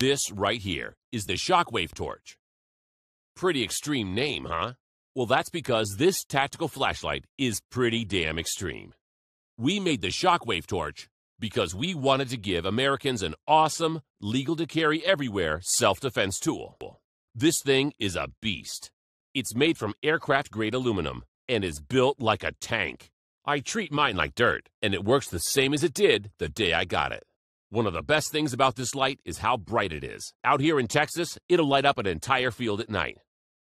This right here is the Shockwave Torch. Pretty extreme name, huh? Well, that's because this tactical flashlight is pretty damn extreme. We made the Shockwave Torch because we wanted to give Americans an awesome, legal to carry everywhere self defense tool. This thing is a beast. It's made from aircraft grade aluminum and is built like a tank. I treat mine like dirt, and it works the same as it did the day I got it. One of the best things about this light is how bright it is. Out here in Texas, it'll light up an entire field at night.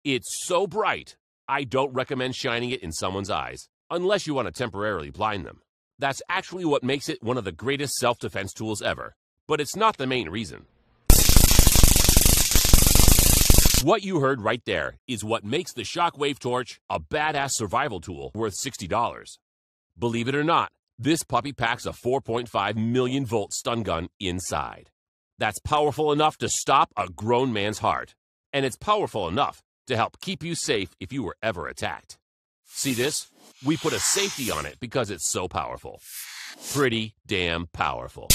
It's so bright, I don't recommend shining it in someone's eyes, unless you want to temporarily blind them. That's actually what makes it one of the greatest self-defense tools ever, but it's not the main reason. What you heard right there is what makes the Shockwave Torch a badass survival tool worth $60. Believe it or not, this puppy packs a 4.5 million volt stun gun inside. That's powerful enough to stop a grown man's heart. And it's powerful enough to help keep you safe if you were ever attacked. See this? We put a safety on it because it's so powerful. Pretty damn powerful.